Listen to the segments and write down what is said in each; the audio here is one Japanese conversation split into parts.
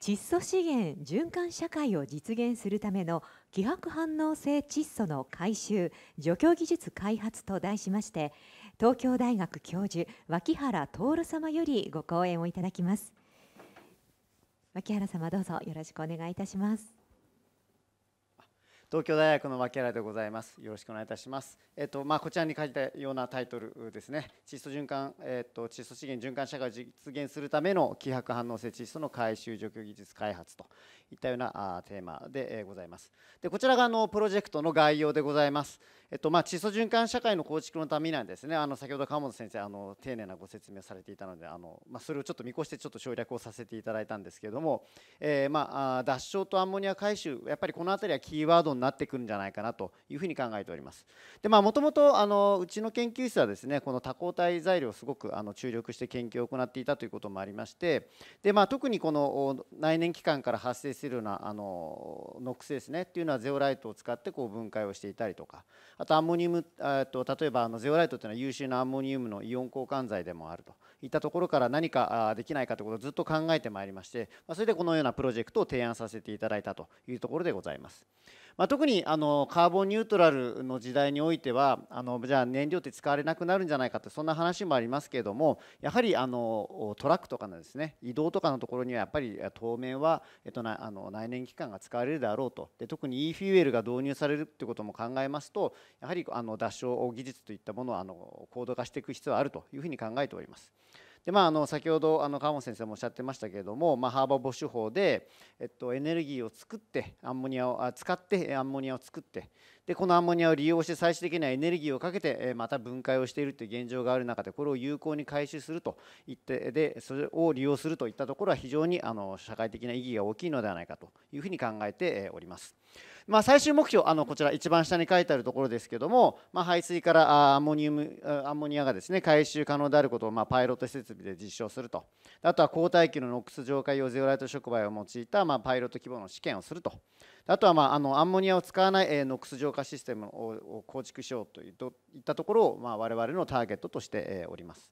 窒素資源循環社会を実現するための希薄反応性窒素の回収除去技術開発と題しまして東京大学教授脇原徹様よりご講演をいただきます脇原様どうぞよろしくお願いいたします東京大学の牧原でございます。よろしくお願いいたします。えっとまあ、こちらに書いたようなタイトルですね。窒素循環、えっと窒素資源循環社会を実現するための希薄反応性窒素の回収除去技術開発といったようなあテーマで、ございます。でこちらがあのプロジェクトの概要でございます。えっとまあ、窒素循環社会の構築のためにはですね、あの先ほど川本先生あの丁寧なご説明をされていたので、あのまあ、それをちょっと見越してちょっと省略をさせていただいたんですけれども、えー、まあ脱硝とアンモニア回収やっぱりこの辺りはキーワードになってくるんじゃないかなというふうに考えております。でまあもともとうちの研究室はですねこの多抗体材料をすごくあの注力して研究を行っていたということもありましてでまあ特にこの内燃期間から発生するようなあのノックスですねっていうのはゼオライトを使ってこう分解をしていたりとかあとアンモニウムと例えばあのゼオライトっていうのは優秀なアンモニウムのイオン交換剤でもあるといったところから何かできないかということをずっと考えてまいりましてそれでこのようなプロジェクトを提案させていただいたというところでございます。まあ、特にあのカーボンニュートラルの時代においてはあのじゃあ燃料って使われなくなるんじゃないかってそんな話もありますけれどもやはりあのトラックとかのですね移動とかのところにはやっぱり当面は、えっと、なあの内燃機関が使われるであろうとで特に e フィーエルが導入されるってことも考えますとやはりあの脱小技術といったものをあの高度化していく必要はあるというふうに考えております。でまあ、あの先ほどあの川本先生もおっしゃってましたけれども、まあ、ハーバーボッ法で、えっと、エネルギーを作ってアンモニアをあ使ってアンモニアを作ってでこのアンモニアを利用して最終的にはエネルギーをかけてまた分解をしているという現状がある中でこれを有効に回収するといってでそれを利用するといったところは非常にあの社会的な意義が大きいのではないかというふうに考えております。まあ、最終目標あのこちら一番下に書いてあるところですけども、まあ、排水からアンモニウムアンモニアがですね回収可能であることを、まパイロット設備で実証するとあとは抗体機のノックス浄化用ゼオライト触媒を用いた、まパイロット規模の試験をするとあとは、まあ、あのアンモニアを使わない、えノックス浄化システムを構築しようといったところを、まあ、我々のターゲットとしております。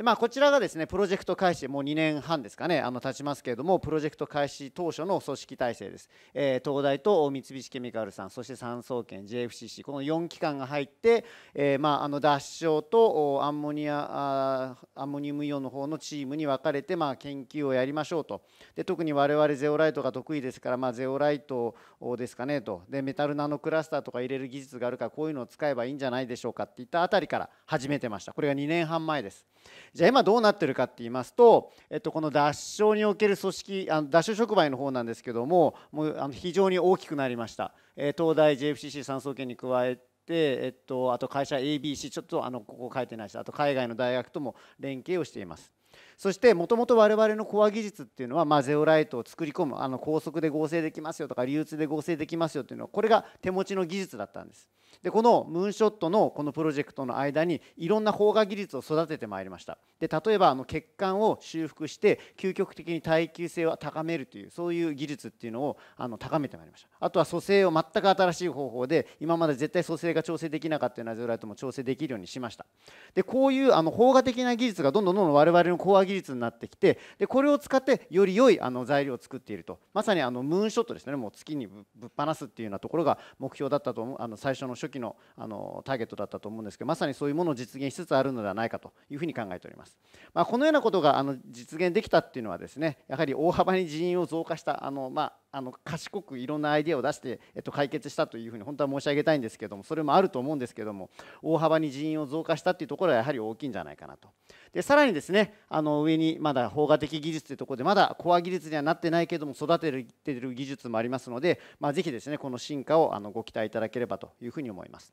でまあ、こちらがですねプロジェクト開始もう2年半ですかねあの経ちますけれどもプロジェクト開始当初の組織体制です、えー、東大と三菱ケミカルさんそして産総研 JFCC この4機関が入って、えー、まあ、あの脱硝とアンモニアアンモニウムイオンの方のチームに分かれて、まあ、研究をやりましょうとで特に我々ゼオライトが得意ですから、まあ、ゼオライトですかねとでメタルナノクラスターとか入れる技術があるからこういうのを使えばいいんじゃないでしょうかっていったあたりから始めてましたこれが2年半前です。じゃあ今どうなってるかって言いますと、えっと、この脱症における組織あの脱症触媒の方なんですけどももうあの非常に大きくなりました、え東大 JFCC 産総研に加えてえっと、あと会社 ABC ちょっとあのここ書いてないしあと海外の大学とも連携をしていますそしてもともと我々のコア技術っていうのは、まあ、ゼオライトを作り込むあの高速で合成できますよとか流通で合成できますよっていうのはこれが手持ちの技術だったんです。でこのムーンショットのこのプロジェクトの間にいろんな邦画技術を育ててまいりましたで例えばあの血管を修復して究極的に耐久性を高めるというそういう技術っていうのをあの高めてまいりましたあとは蘇生を全く新しい方法で今まで絶対蘇生が調整できなかったようなゼロライトも調整できるようにしましたでこういうあの砲火的な技術がどんどんどんどん我々のコア技技術になってきてでこれを使ってより良いあの材料を作っているとまさにあのムーンショットですねもう月にぶっ放すっていうようなところが目標だったと思うあの最初の初期のあのターゲットだったと思うんですけどまさにそういうものを実現しつつあるのではないかというふうに考えております、まあ、このようなことがあの実現できたっていうのはですねやはり大幅に人員を増加したあの、まああの賢くいろんなアイデアを出して、えっと、解決したというふうに本当は申し上げたいんですけどもそれもあると思うんですけども大幅に人員を増加したというところはやはり大きいんじゃないかなとでさらにですねあの上にまだ法画的技術というところでまだコア技術にはなってないけども育ててる技術もありますので、まあ、ぜひですねこの進化をあのご期待いただければというふうに思います。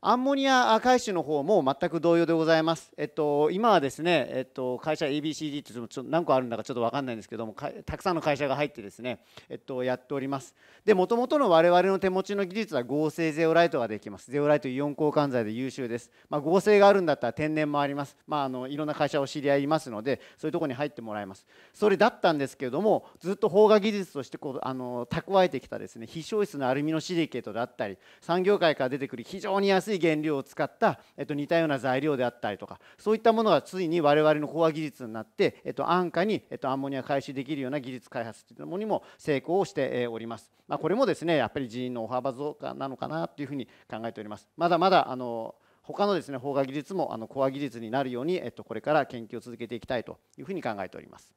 アンモニア回収の方も全く同様でございます。えっと、今はですね、えっと、会社 ABCD ってちょっと何個あるんだかちょっと分かんないんですけどもたくさんの会社が入ってですね、えっと、やっております。で、もともとの我々の手持ちの技術は合成ゼオライトができます。ゼオライトイオン交換剤で優秀です。まあ、合成があるんだったら天然もあります。まあ、あのいろんな会社を知り合いますので、そういうとこに入ってもらいます。それだったんですけれども、ずっと邦画技術としてこうあの蓄えてきたですね、非消失のアルミのシリケートだったり、産業界から出てくる非常に安い安い原料を使った、えっと、似たような材料であったりとかそういったものがついに我々のコア技術になって、えっと、安価に、えっと、アンモニア回収できるような技術開発というものにも成功をしております、まあ、これもですねやっぱり人員の大幅増加なのかなというふうに考えておりますまだまだあの他のですね、法外技術もあのコア技術になるように、えっと、これから研究を続けていきたいというふうに考えております。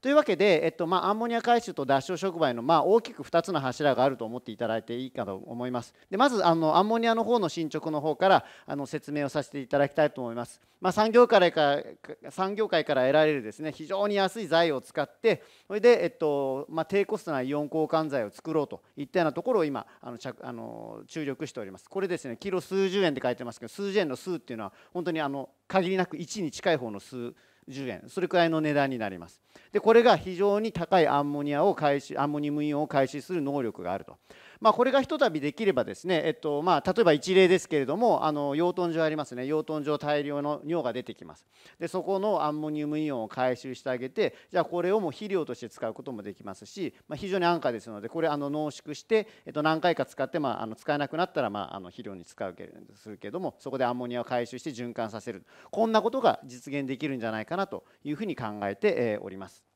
というわけで、えっとまあ、アンモニア回収と脱脂触媒の、まあ、大きく2つの柱があると思っていただいていいかと思います。でまずあのアンモニアの方の進捗の方からあの説明をさせていただきたいと思います。まあ、産業界から産業界から得られるですね非常に安い材を使ってそれで、えっとまあ、低コストなイオン交換剤を作ろうといったようなところを今あのあの注力しております。これですねキロ数十円って書いてますけど数十円の数っていうのは本当にあの限りなく1に近い方の数10円それくらいの値段になりますでこれが非常に高いアンモニアを開始アンモニウムイオンを開始する能力があるとまあ、これがひとたびできればですね、えっとまあ、例えば一例ですけれどもあの養豚場ありますね養豚場大量の尿が出てきますでそこのアンモニウムイオンを回収してあげてじゃあこれをもう肥料として使うこともできますし、まあ、非常に安価ですのでこれあの濃縮して、えっと、何回か使って、まあ、あの使えなくなったら、まあ、あの肥料に使うけするけどもそこでアンモニアを回収して循環させるこんなことが実現できるんじゃないかなというふうに考えております。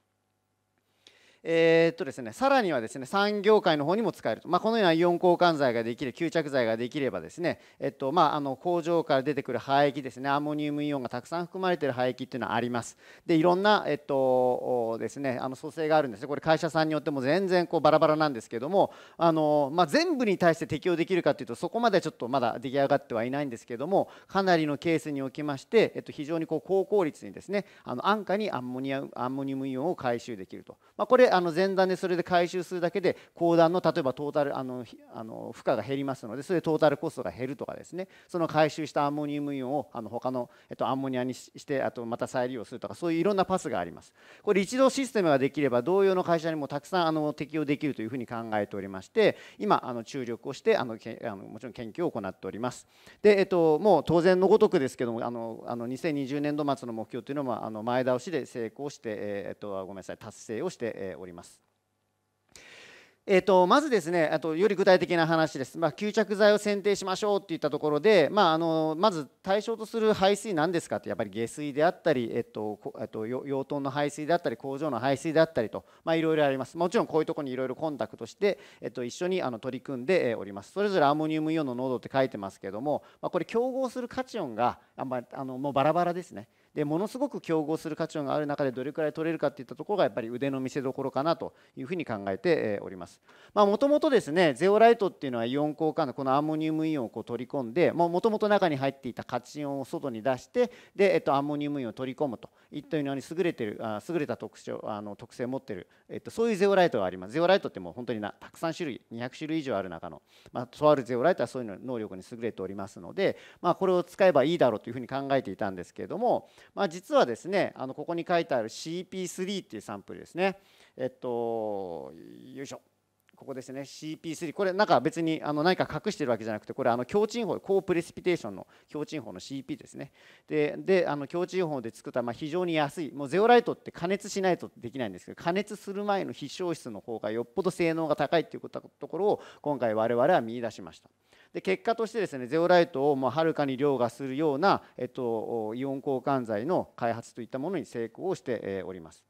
えー、っとですね、さらにはですね産業界の方にも使えると、まあ、このようなイオン交換剤ができる吸着剤ができればですね、えっとまあ、あの工場から出てくる廃液ですねアンモニウムイオンがたくさん含まれている廃液というのはありますでいろんな、えっとですね、あの組成があるんですねこれ会社さんによっても全然こうバラバラなんですけどもあの、まあ、全部に対して適用できるかというとそこまでちょっとまだ出来上がってはいないんですけどもかなりのケースにおきまして、えっと、非常にこう高効率にですねあの安価にアンモニアアンモニウムイオンを回収できると、まあ、これあの前段でそれで回収するだけで後段の例えばトータルあのあの負荷が減りますのでそれでトータルコストが減るとかですねその回収したアンモニウムイオンをあの他の、えっと、アンモニアにしてあとまた再利用するとかそういういろんなパスがあります。これ一度システムができれば同様の会社にもたくさんあの適用できるというふうに考えておりまして今あの注力をしてあのけあのもちろん研究を行っております。で、えっと、もう当然のごとくですけどもあのあの2020年度末の目標というのもあの前倒しで成功して、えっと、ごめんなさい達成をしております。えー、とまずですねあとより具体的な話です、まあ、吸着剤を選定しましょうといったところで、まあ、あのまず対象とする排水なんですかってやっぱり下水であったり、えっと、っと養豚の排水であったり工場の排水であったりといろいろありますもちろんこういうところにいろいろコンタクトして、えっと、一緒にあの取り組んでおりますそれぞれアンモニウムイオンの濃度って書いてますけども、まあ、これ競合するカチオンがあんまあのもうバラバラですねでものすごく競合する価値がある中でどれくらい取れるかっていったところがやっぱり腕の見せどころかなというふうに考えております。もともとですねゼオライトっていうのはイオン交換のこのアンモニウムイオンをこう取り込んでもともと中に入っていたカチオンを外に出してで、えっと、アンモニウムイオンを取り込むといったように優れてるあ優れた特徴あの特性を持ってる、えっと、そういうゼオライトがあります。ゼオライトってもう本当になたくさん種類200種類以上ある中の、まあ、とあるゼオライトはそういう能力に優れておりますので、まあ、これを使えばいいだろうというふうに考えていたんですけれどもまあ、実はですねあのここに書いてある CP3 っていうサンプルですねえっとよいしょここですね CP3 これなんか別にあの何か隠してるわけじゃなくてこれあの強鎮法高プレシピテーションの強鎮法の CP ですねでであの強鎮法で作ったまあ非常に安いもうゼオライトって加熱しないとできないんですけど加熱する前の飛翔室の方がよっぽど性能が高いっていうところを今回我々は見出しました。で結果としてですねゼオライトをまあはるかに凌駕するような、えっと、イオン交換剤の開発といったものに成功しております。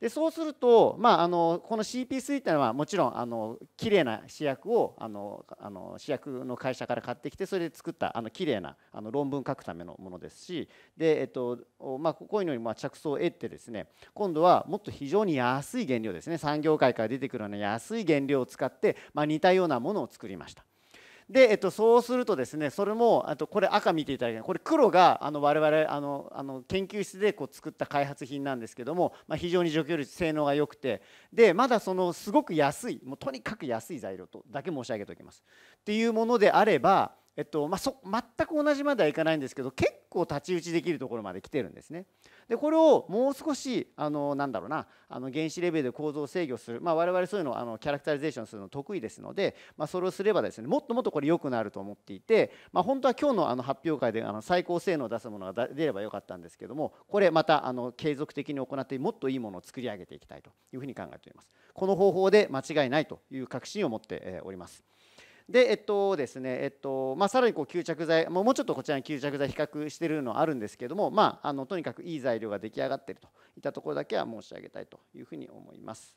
でそうすると、まあ、あのこの CP3 というのはもちろんあの綺麗な試薬をあのあの試薬の会社から買ってきてそれで作ったあの綺麗なあの論文書くためのものですしで、えっとまあ、こういうのにま着想を得てですね今度はもっと非常に安い原料ですね産業界から出てくるような安い原料を使って、まあ、似たようなものを作りました。で、えっと、そうするとですねそれもあとこれ赤見ていただいたこれ黒があの我々あのあの研究室でこう作った開発品なんですけども、まあ、非常に除去率性能が良くてでまだそのすごく安いもうとにかく安い材料とだけ申し上げておきますっていうものであればえっとまあ、そ全く同じまではいかないんですけど結構太刀打ちできるところまで来てるんですね。でこれをもう少しあのなんだろうなあの原子レベルで構造を制御する、まあ、我々そういうのをあのキャラクタリゼーションするの得意ですので、まあ、それをすればですねもっともっとこれ良くなると思っていて、まあ、本当は今日のあの発表会であの最高性能を出すものが出ればよかったんですけどもこれまたあの継続的に行ってもっといいものを作り上げていきたいというふうに考えております。この方法で間違いないという確信を持っております。で、えっとですね、えっとまあ、さらにこう吸着剤、もうちょっとこちらに吸着剤比較してるのはあるんですけども、まあ、あのとにかくいい材料が出来上がっているといったところだけは申し上げたいというふうに思います。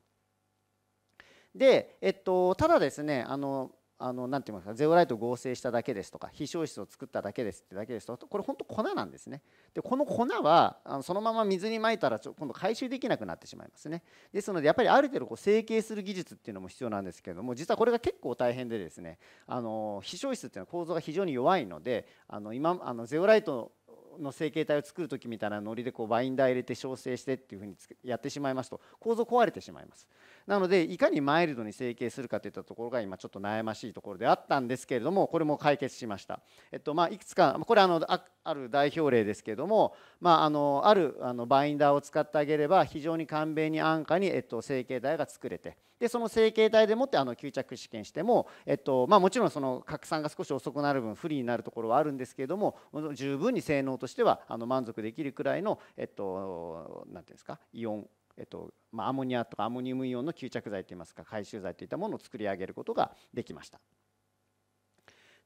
で、えっと、ただですねあのあのなて言いますかゼオライト合成しただけですとか非消室を作っただけですってだけですとこれ本当粉なんですねでこの粉はあのそのまま水にまいたらちょ今度回収できなくなってしまいますねですのでやっぱりある程度こう成形する技術っていうのも必要なんですけれども実はこれが結構大変でですねあの非消質っていうのは構造が非常に弱いのであの今あのゼオライトの成形体を作る時みたいなノリでこうバインダー入れて調整してっていうふうにやってしまいますと構造壊れてしまいますなのでいかにマイルドに成形するかといったところが今ちょっと悩ましいところであったんですけれどもこれも解決しました、えっとまあ、いくつかこれあのある代表例ですけれども、まあ、あのあるあのバインダーを使ってあげれば非常に簡便に安価に、えっと、成形体が作れて。でその成形体でもってあの吸着試験しても、えっとまあ、もちろんその拡散が少し遅くなる分不利になるところはあるんですけれども十分に性能としてはあの満足できるくらいの、えっと、なんていうんですかイオンえっとまあ、アモニアとかアモニウムイオンの吸着剤といいますか回収剤といったものを作り上げることができました。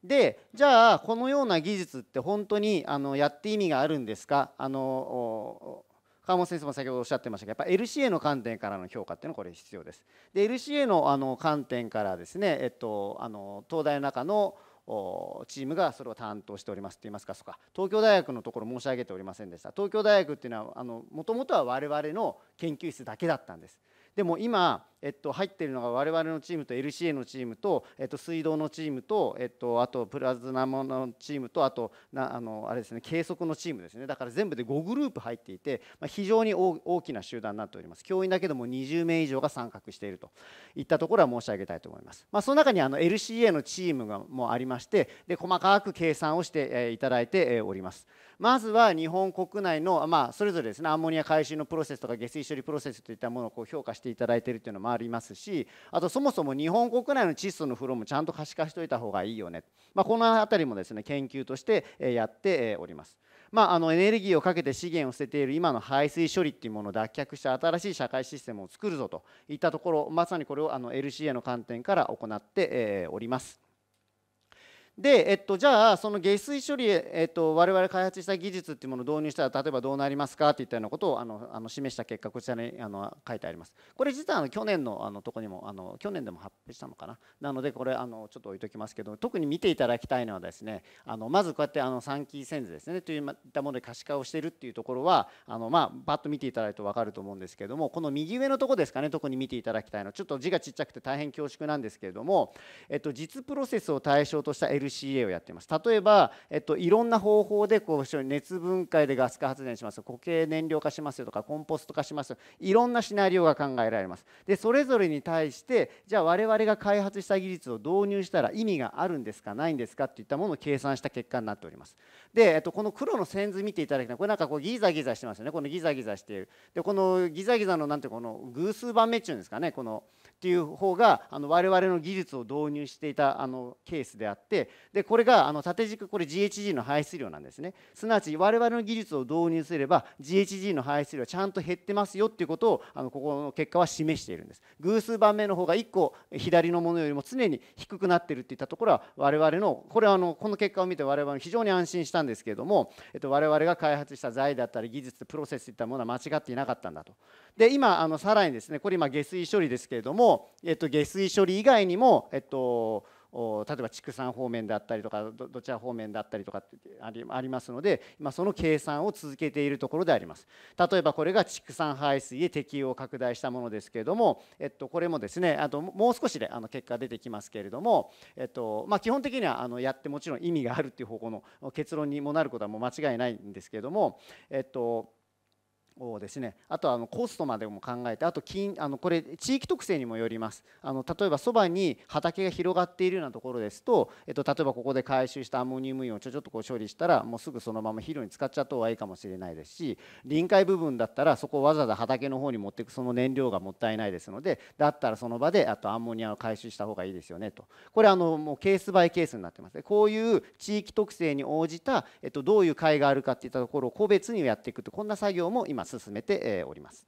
でじゃあこのような技術って本当にあのやって意味があるんですかあの川本先生も先ほどおっしゃってましたがやっぱ LCA の観点からの評価っていうのはこれ必要です。で LCA のあの観点からですね、えっと、あの東大の中のチームがそれを担当しておりますと言いますかそか東京大学のところ申し上げておりませんでした東京大学っていうのはもともとは我々の研究室だけだったんです。でも今えっと、入っているのが我々のチームと LCA のチームと、えっと、水道のチームと、えっと、あとプラズナモのチームとあとなあのあれですね計測のチームですねだから全部で5グループ入っていて、まあ、非常に大きな集団になっております教員だけでも20名以上が参画しているといったところは申し上げたいと思います、まあ、その中にあの LCA のチームがもありましてで細かく計算をしていただいておりますまずは日本国内の、まあ、それぞれですねアンモニア回収のプロセスとか下水処理プロセスといったものをこう評価していただいているというのはもありますしあとそもそも日本国内の窒素の風呂もちゃんと可視化しておいた方がいいよね、まあ、この辺りもですね研究としてやっております。まあ、あのエネルギーをかけて資源を捨てている今の排水処理っていうものを脱却した新しい社会システムを作るぞといったところまさにこれをあの LCA の観点から行っております。で、えっと、じゃあその下水処理、えっと、我々開発した技術っていうものを導入したら例えばどうなりますかっていったようなことをあのあの示した結果こちらにあの書いてありますこれ実はあの去年のあのとこにもあの去年でも発表したのかななのでこれあのちょっと置いときますけど特に見ていただきたいのはですねあのまずこうやってあの三期線図ですねといったもので可視化をしているっていうところはあのまあバッと見ていただくと分かると思うんですけれどもこの右上のとこですかね特に見ていただきたいのちょっと字がちっちゃくて大変恐縮なんですけれども、えっと、実プロセスを対象とした L LCA をやっています例えば、えっと、いろんな方法でこう熱分解でガス化発電します固形燃料化しますよとかコンポスト化しますよいろんなシナリオが考えられますでそれぞれに対してじゃあ我々が開発した技術を導入したら意味があるんですかないんですかっていったものを計算した結果になっておりますで、えっと、この黒の線図見ていただきたいこれなんかこうギザギザしてますよねこのギザギザしているでこのギザギザのなんてこの偶数番目っていうんですかねこのっていう方があの我々の技術を導入していたあのケースであってでこれがあの縦軸これ GHG の排出量なんですねすなわち我々の技術を導入すれば GHG の排出量はちゃんと減ってますよっていうことをあのここの結果は示しているんです偶数番目の方が1個左のものよりも常に低くなってるっていったところは我々のこれはあのこの結果を見て我々は非常に安心したんですけれども、えっと、我々が開発した材だったり技術プロセスといったものは間違っていなかったんだと。で今あのさらにですねこれ今下水処理ですけれども、えっと、下水処理以外にも、えっと、例えば畜産方面であったりとかどちら方面だったりとかってありますので今その計算を続けているところであります例えばこれが畜産排水へ適用を拡大したものですけれども、えっと、これもですねあともう少しであの結果出てきますけれども、えっとまあ、基本的にはあのやってもちろん意味があるっていう方向の結論にもなることはもう間違いないんですけれどもえっとをですねあとはあのコストまでも考えてあと金あのこれ地域特性にもよりますあの例えばそばに畑が広がっているようなところですと、えっと、例えばここで回収したアンモニウムイオンをちょちょっとこう処理したらもうすぐそのまま肥料に使っちゃった方がいいかもしれないですし臨海部分だったらそこをわざわざ畑の方に持っていくその燃料がもったいないですのでだったらその場であとアンモニアを回収した方がいいですよねとこれあのもうケースバイケースになってますねこういう地域特性に応じた、えっと、どういう貝があるかっていったところを個別にやっていくとこんな作業も今進めております。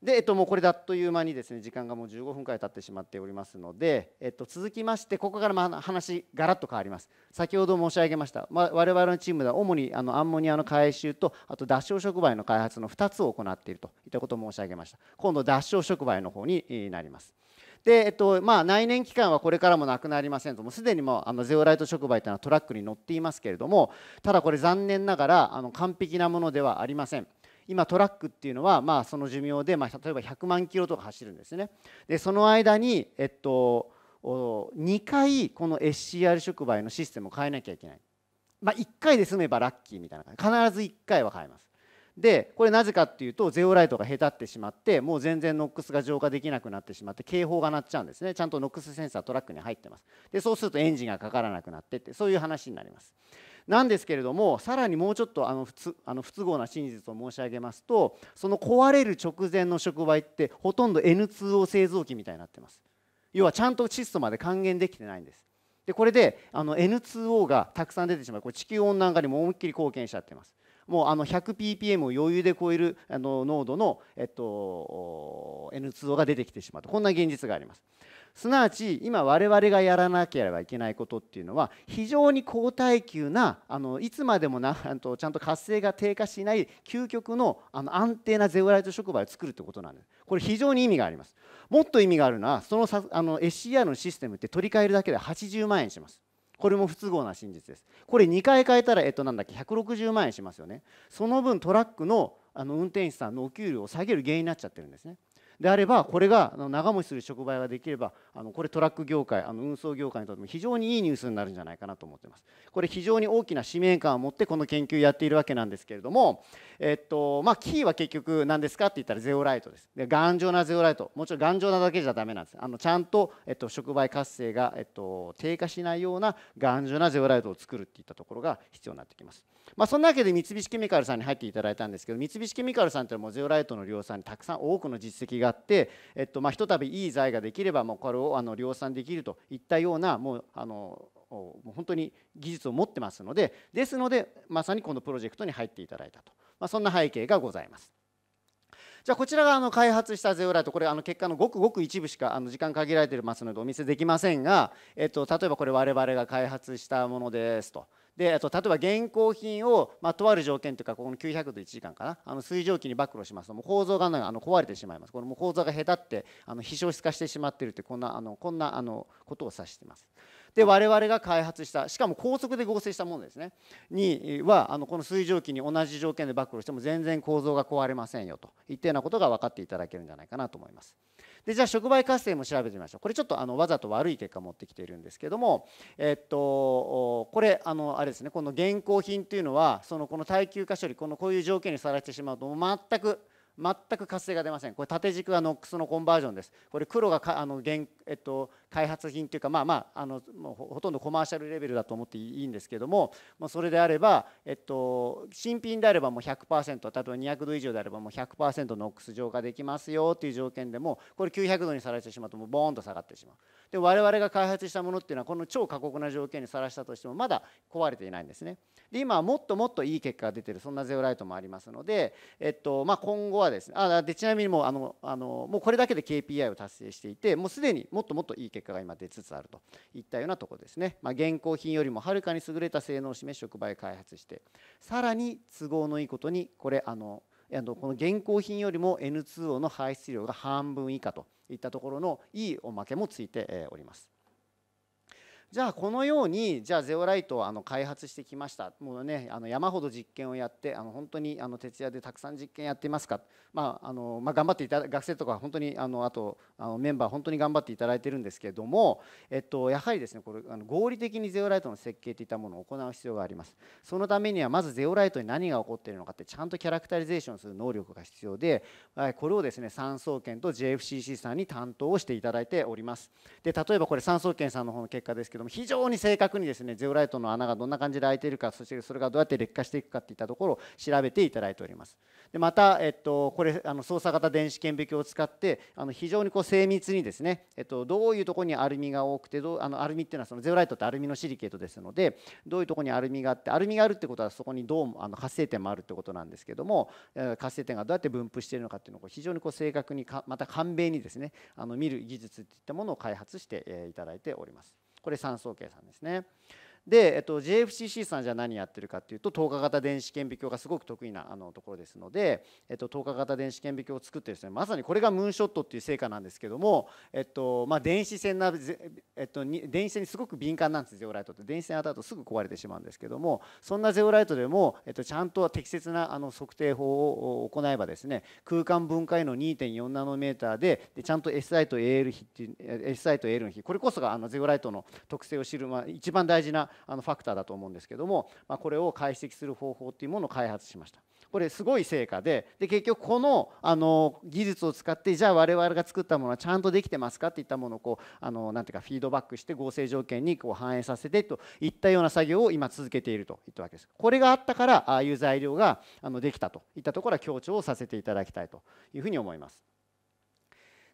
で、えっと、もうこれであっという間にですね時間がもう15分くらい経ってしまっておりますので、えっと、続きましてここからま話ガラッと変わります先ほど申し上げました、まあ、我々のチームでは主にあのアンモニアの回収とあと脱脂触媒の開発の2つを行っているといったことを申し上げました今度脱脂触媒の方になりますで、えっとまあ、内燃機関はこれからもなくなりませんともうすでにもあのゼオライト触媒というのはトラックに乗っていますけれどもただこれ残念ながらあの完璧なものではありません今トラックっていうのはまあその寿命でまあ例えば100万キロとか走るんですね。でその間にえっと2回この SCR 触媒のシステムを変えなきゃいけない。まあ、1回で済めばラッキーみたいな感じ必ず1回は変えます。でこれなぜかっていうとゼオライトが下手ってしまってもう全然ノックスが浄化できなくなってしまって警報が鳴っちゃうんですねちゃんとノックスセンサートラックに入ってますでそうするとエンジンがかからなくなってってそういう話になりますなんですけれどもさらにもうちょっとあの不つあの不都合な真実を申し上げますとその壊れる直前の触媒ってほとんど N2O 製造機みたいになってます要はちゃんと窒素まで還元できてないんですでこれであの N2O がたくさん出てしまうこ地球温暖化にも思いっきり貢献しちゃってますもうあの 100ppm を余裕で超えるあの濃度の、えっと、N2O が出てきてしまうとこんな現実があります。すなわち今我々がやらなければいけないことっていうのは非常に高耐久なあのいつまでもなと ちゃんと活性が低下しない究極のあの安定なゼオライト触媒を作るってことなんですこれ非常に意味がありますもっと意味があるのはそのさあの SCR のシステムって取り替えるだけで80万円しますこれも不都合な真実ですこれ2回変えたらえっとなんだっけ160万円しますよねその分トラックのあの運転手さんのお給料を下げる原因になっちゃってるんですねであればこれが長持ちする触媒ができればあのこれトラック業界あの運送業界にとっても非常にいいニュースになるんじゃないかなと思ってますこれ非常に大きな使命感を持ってこの研究やっているわけなんですけれどもえっとまあ、キーは結局何ですかって言ったらゼオライトです。で頑丈なゼオライト、もちろん頑丈なだけじゃだめなんです。あのちゃんと、えっと、触媒活性が、えっと、低下しないような頑丈なゼオライトを作るっていったところが必要になってきます。まあ、そんなわけで三菱ケミカルさんに入っていただいたんですけど、三菱ケミカルさんってもうゼオライトの量産にたくさん多くの実績があって、えっとまあ、ひとたびいい材ができれば、もうこれをあの量産できるといったような、もうあのもう本当に技術を持ってますのでですのでまさにこのプロジェクトに入っていただいたと、まあ、そんな背景がございます。じゃあこちらがあの開発したゼオライトこれあの結果のごくごく一部しかあの時間限られてますのでお見せできませんが、えっと、例えばこれ我々が開発したものですと。でっと例えば現行品を、まあ、とある条件というかここの900度1時間かなあの水蒸気に暴露しますともう構造があの壊れてしまいますこれも構造が下手ってあの非消失化してしまっているというこんなあのこんなあのことを指しています。で我々が開発したしかも高速で合成したものですねにはあのこの水蒸気に同じ条件で暴露しても全然構造が壊れませんよといったようなことが分かっていただけるんじゃないかなと思います。でじゃあ触媒活性も調べてみましょうこれちょっとあのわざと悪い結果持ってきているんですけども、えっと、これあのあれですねこの現行品というのはそのこの耐久化処理このこういう条件にさらしてしまうと全く全く活性が出ませんこれ縦軸がノックスのコンバージョンですこれ黒がかあの現えっと、開発品というかまあまああのもうほとんどコマーシャルレベルだと思っていいんですけども、まあ、それであれば、えっと、新品であればもう100%例えば200度以上であればもう100%ノックス浄化できますよという条件でもこれ900度にさらしてしまうともうボーンと下がってしまう。で我々が開発したものっていうのはこの超過酷な条件にさらしたとしてもまだ壊れていないんですね。で今はもっともっといい結果が出てるそんなゼオライトもありますので、えっとまあ、今後はですねあでちなみにもうあのあのもうこれだけで KPI を達成していてもうすでにもっともっといい結果が今出つつあるといったようなところですね、まあ、現行品よりもはるかに優れた性能を示し触媒開発してさらに都合のいいことにこれあのあのこの現行品よりも N2O の排出量が半分以下といったところのいいおまけもついております。じゃあこのようにじゃあゼオライトをあの開発してきましたもうねあの山ほど実験をやってあの本当にあの徹夜でたくさん実験やっていますか、まああのまあ、頑張っていただ学生とか本当にあのあとあのメンバー本当に頑張っていただいてるんですけれども、えっと、やはりですねこれあの合理的にゼオライトの設計といったものを行う必要がありますそのためにはまずゼオライトに何が起こっているのかってちゃんとキャラクタリゼーションする能力が必要でこれをですね産総研と JFCC さんに担当をしていただいておりますで例えばこれ産総研さんの方の結果ですけどけども非常に正確にですねゼオライトの穴がどんな感じで開いているかそしてそれがどうやって劣化していくかといったところを調べていただいております。でまた、えっと、これあの操作型電子顕微鏡を使ってあの非常にこう精密にですね、えっと、どういうところにアルミが多くてどうあのアルミっていうのはそのゼオライトってアルミのシリケートですのでどういうところにアルミがあってアルミがあるってことはそこにどうもあの活性点もあるってことなんですけども活性点がどうやって分布しているのかっていうのを非常にこう正確にまた簡便にですねあの見る技術といったものを開発していただいております。これ3層計算ですね。で、えっと、JFCC さんじゃ何やってるかっていうと透過型電子顕微鏡がすごく得意なあのところですので、えっと、透過型電子顕微鏡を作ってですねまさにこれがムーンショットっていう成果なんですけども、えっとまあ、電子線な、えっと、電子線にすごく敏感なんですゼオライトって電子線当たるとすぐ壊れてしまうんですけどもそんなゼオライトでも、えっと、ちゃんと適切なあの測定法を行えばですね空間分解の2.4ナノメーターででちゃんと SI と AL 比って SI と AL の比これこそがあのゼオライトの特性を知る、まあ、一番大事なあのファクターだと思うんですけども、まあ、これを解析する方法っていうものを開発しました。これすごい成果でで結局このあの技術を使ってじゃあ我々が作ったものはちゃんとできてますかっていったものをこうあのなていうかフィードバックして合成条件にこう反映させてといったような作業を今続けているといったわけです。これがあったからああいう材料があのできたといったところは強調をさせていただきたいというふうに思います。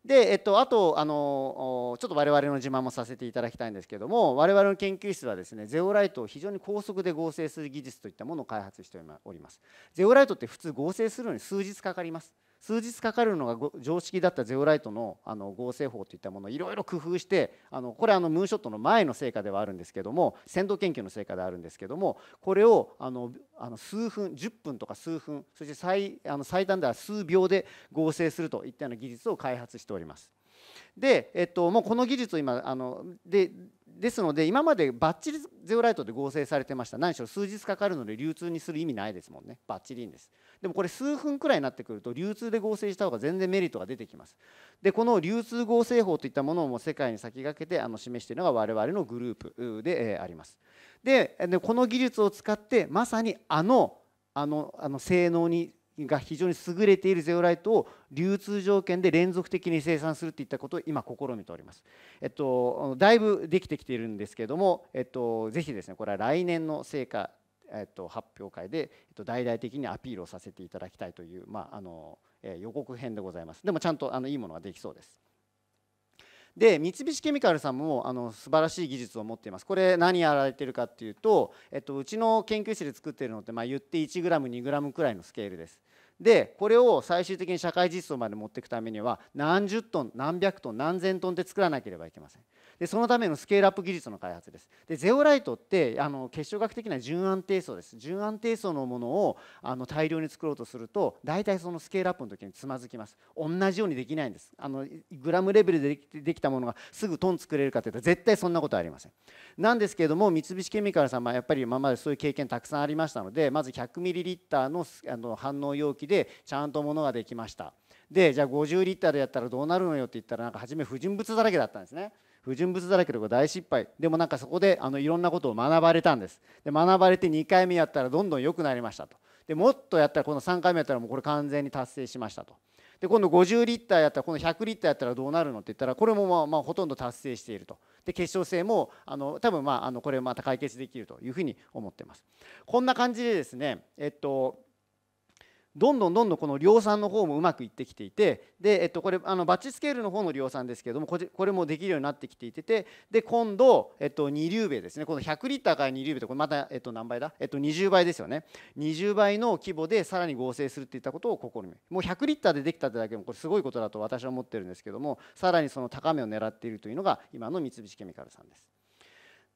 で、えっと、あとあのちょっと我々の自慢もさせていただきたいんですけども我々の研究室はですねゼオライトを非常に高速で合成する技術といったものを開発しておりますゼオライトって普通合成するのに数日かかります数日かかるのが常識だったゼオライトのあの合成法といったものをいろいろ工夫してあのこれあのムーンショットの前の成果ではあるんですけども先導研究の成果であるんですけどもこれをあのあの数分10分とか数分そして最あの最短では数秒で合成するといったような技術を開発しております。で、えっと、もうこの技術を今あのでですので今までバッチリゼオライトで合成されてました何しろ数日かかるので流通にする意味ないですもんねバッチリいいんですでもこれ数分くらいになってくると流通で合成した方が全然メリットが出てきますでこの流通合成法といったものをも世界に先駆けてあの示しているのが我々のグループでありますでこの技術を使ってまさにあのあのあの性能にが非常に優れているゼオライトを流通条件で連続的に生産するといったことを今試みております。えっと、だいぶできてきているんですけれども、えっと、ぜひですねこれは来年の成果、えっと、発表会で、えっと、大々的にアピールをさせていただきたいという、まあ、あのえ予告編でございます。でもちゃんとあのいいものができそうです。で三菱ケミカルさんもあの素晴らしい技術を持っていますこれ何やられてるかっていうと、えっと、うちの研究室で作ってるのって、まあ、言って 1g2g くらいのスケールです。でこれを最終的に社会実装まで持っていくためには何十トン何百トン何千トンで作らなければいけませんでそのためのスケールアップ技術の開発ですでゼオライトってあの結晶学的な純安定層です純安定層のものをあの大量に作ろうとすると大体そのスケールアップの時につまずきます同じようにできないんですあのグラムレベルでできたものがすぐトン作れるかというと絶対そんなことはありませんなんですけれども三菱ケミカルさんはやっぱり今までそういう経験たくさんありましたのでまず1 0 0リッのあの反応容器でちゃんとものができましたでじゃあ50リッターでやったらどうなるのよって言ったらなんか初め不純物だらけだったんですね不純物だらけでこれ大失敗でもなんかそこであのいろんなことを学ばれたんですで学ばれて2回目やったらどんどん良くなりましたとでもっとやったらこの3回目やったらもうこれ完全に達成しましたとで今度50リッターやったらこの100リッターやったらどうなるのって言ったらこれもまあまあほとんど達成しているとで結晶性もあの多分まああのこれまた解決できるというふうに思ってますこんな感じでですねえっとどんどんどんどんこの量産の方もうまくいってきていてで、えっと、これあのバッチスケールの方の量産ですけれどもこれこれもできるようになってきていててで今度、えっと、二流米ですねこの100リッターから二流米とこれまた、えっと、何倍だ、えっと、20倍ですよね20倍の規模でさらに合成するっていったことを試みもう100リッターでできたってだけでもこれすごいことだと私は思ってるんですけどもさらにその高めを狙っているというのが今の三菱ケミカルさんです。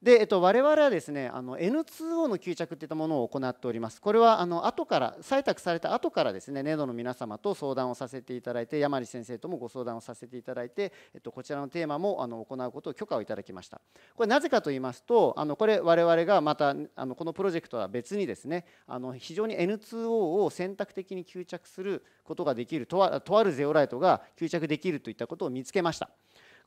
で、えっと、我々はですねあの N2O の吸着といったものを行っておりますこれはあの後から採択された後からですねネドの皆様と相談をさせていただいて山西先生ともご相談をさせていただいて、えっと、こちらのテーマもあの行うことを許可をいただきましたこれなぜかと言いますとあのこれ我々がまたあのこのプロジェクトは別にですねあの非常に N2O を選択的に吸着することができるとあるゼオライトが吸着できるといったことを見つけました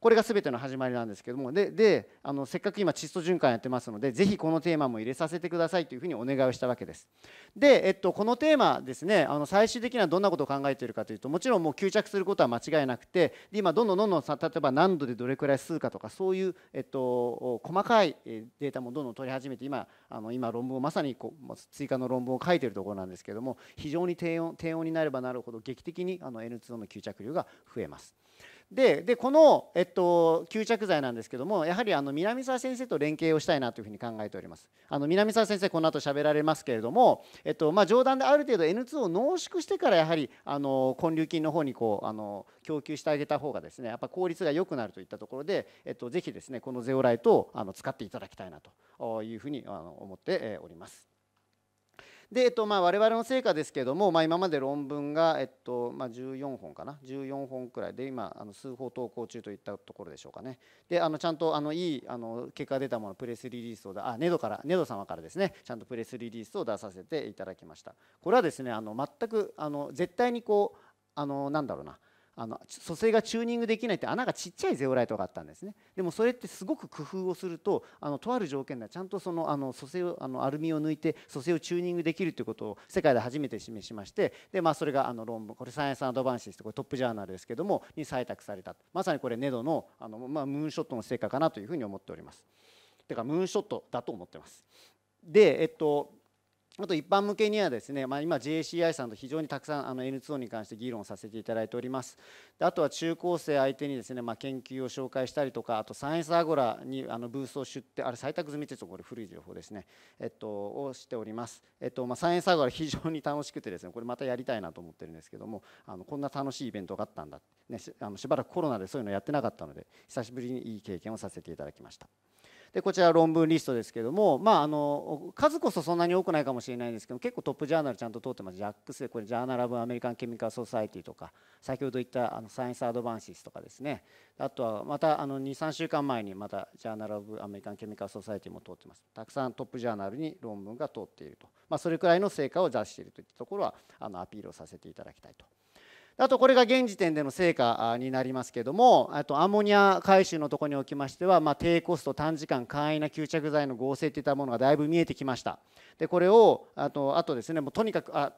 これが全ての始まりなんですけどもでであのせっかく今窒素循環やってますのでぜひこのテーマも入れさせてくださいというふうにお願いをしたわけです。で、えっと、このテーマですねあの最終的にはどんなことを考えているかというともちろんもう吸着することは間違いなくてで今どんどんどんどん例えば何度でどれくらい吸うかとかそういう、えっと、細かいデータもどんどん取り始めて今あの今論文をまさにこう追加の論文を書いてるところなんですけども非常に低温低温になればなるほど劇的にあの N2 の吸着量が増えます。ででこの、えっと、吸着剤なんですけどもやはりあの南沢先生と連携をしたいなというふうに考えておりますあの南沢先生この後喋られますけれども、えっとまあ、冗談である程度 N2 を濃縮してからやはりあの根粒菌の方にこうあの供給してあげた方がですねやっぱ効率が良くなるといったところで、えっと、ぜひですねこのゼオライトをあの使っていただきたいなというふうに思っております。で、えっとまあ、我々の成果ですけども、まあ、今まで論文が、えっとまあ、14本かな14本くらいで今あの数報投稿中といったところでしょうかねであのちゃんとあのいいあの結果出たものプレスリリースをあネドからネド様からですねちゃんとプレスリリースを出させていただきましたこれはですねあの全くあの絶対にこうあのなんだろうなあの蘇生がチューニングできないって穴がちっちゃいゼオライトがあったんですねでもそれってすごく工夫をするとあのとある条件ではちゃんとそのあの蘇生をあのアルミを抜いて蘇生をチューニングできるということを世界で初めて示しましてで、まあ、それがあの論文これサイエンスアドバンシーこれトップジャーナルですけどもに採択されたまさにこれネドのあの、まあ、ムーンショットの成果かなというふうに思っております。てかムーンショットだと思ってます。でえっとあと一般向けにはですね、まあ、今 JCI さんと非常にたくさんあの N2O に関して議論させていただいております。であとは中高生相手にですね、まあ、研究を紹介したりとか、あとサイエンスアゴラにあのブースを出てあれ採択済みってちょっとこれ古い情報ですね、えっと、をしております。えっと、まあ、サイエンスアゴラ非常に楽しくてですね、これまたやりたいなと思ってるんですけども、あのこんな楽しいイベントがあったんだ、ね、しあのしばらくコロナでそういうのやってなかったので、久しぶりにいい経験をさせていただきました。でこちら論文リストですけども、まあ、あの数こそそんなに多くないかもしれないんですけど結構トップジャーナルちゃんと通ってます JAX でこれジャーナル・アブ・アメリカン・ケミカル・ソサイティとか先ほど言ったあのサイエンス・アドバンシスとかですねあとはまた23週間前にまたジャーナル・アブ・アメリカン・ケミカル・ソサイティも通ってますたくさんトップジャーナルに論文が通っていると、まあ、それくらいの成果を出しているといったところはあのアピールをさせていただきたいと。あとこれが現時点での成果になりますけどもあとアンモニア回収のとこにおきましては、まあ、低コスト短時間簡易な吸着剤の合成といったものがだいぶ見えてきましたでこれをあとあとですねもうとにかくあ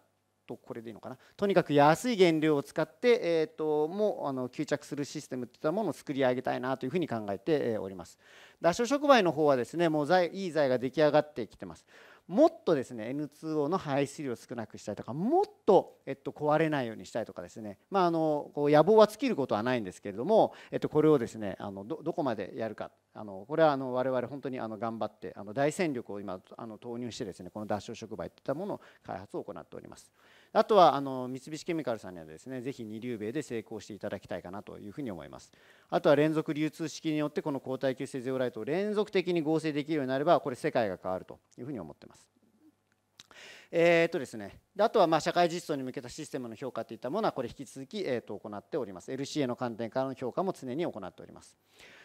とこれでいいのかなとにかく安い原料を使って、えーと、もうあの吸着するシステムといったものを作り上げたいなというふうに考えております脱脂触媒の方はですねもういい材が出来上がってきてますもっとですね N2O の排出量を少なくしたりとかもっと、えっと、壊れないようにしたりとかですね、まあ、あのこう野望は尽きることはないんですけれども、えっと、これをですねあのどこまでやるかあのこれはあの我々本当にあの頑張ってあの大戦力を今あの投入してですねこの脱脂触媒といったものの開発を行っております。あとはあの三菱ケミカルさんにはですねぜひ二流米で成功していただきたいかなというふうに思いますあとは連続流通式によってこの抗体球性ゼオライトを連続的に合成できるようになればこれ世界が変わるというふうに思っていますえーとですね、あとはまあ社会実装に向けたシステムの評価といったものはこれ引き続き、えっと行っております LCA の観点からの評価も常に行っております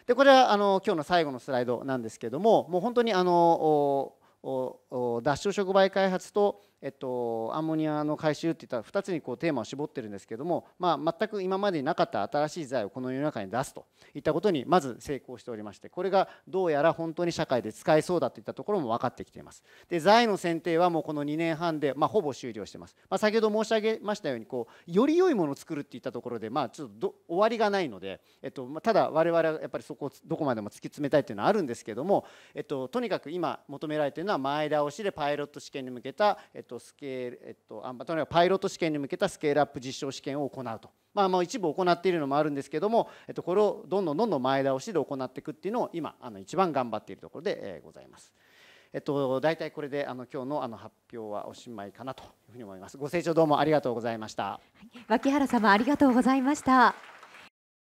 でこれはあの今日の最後のスライドなんですけどももう本当にあの脱脂触媒開発とえっと、アンモニアの回収っていったら2つにこうテーマを絞ってるんですけども、まあ、全く今までになかった新しい材をこの世の中に出すといったことにまず成功しておりましてこれがどうやら本当に社会で使えそうだといったところも分かってきていますで材の選定はもうこの2年半で、まあ、ほぼ終了してます、まあ、先ほど申し上げましたようにこうより良いものを作るっていったところで、まあ、ちょっと終わりがないので、えっと、ただ我々はやっぱりそこをどこまでも突き詰めたいっていうのはあるんですけども、えっと、とにかく今求められているのは前倒しでパイロット試験に向けた、えっととスケール、えっと、あとにかくパイロット試験に向けたスケールアップ実証試験を行うと、まあ、もう一部行っているのもあるんですけども、えっと、これをどんどんどんどん前倒しで行っていくっていうのを今あの一番頑張っているところでございます。えっと、大体これであの今日のあの発表はおしまいかなというふうに思います。ご清聴どうもありがとうございました。脇原様ありがとうございました。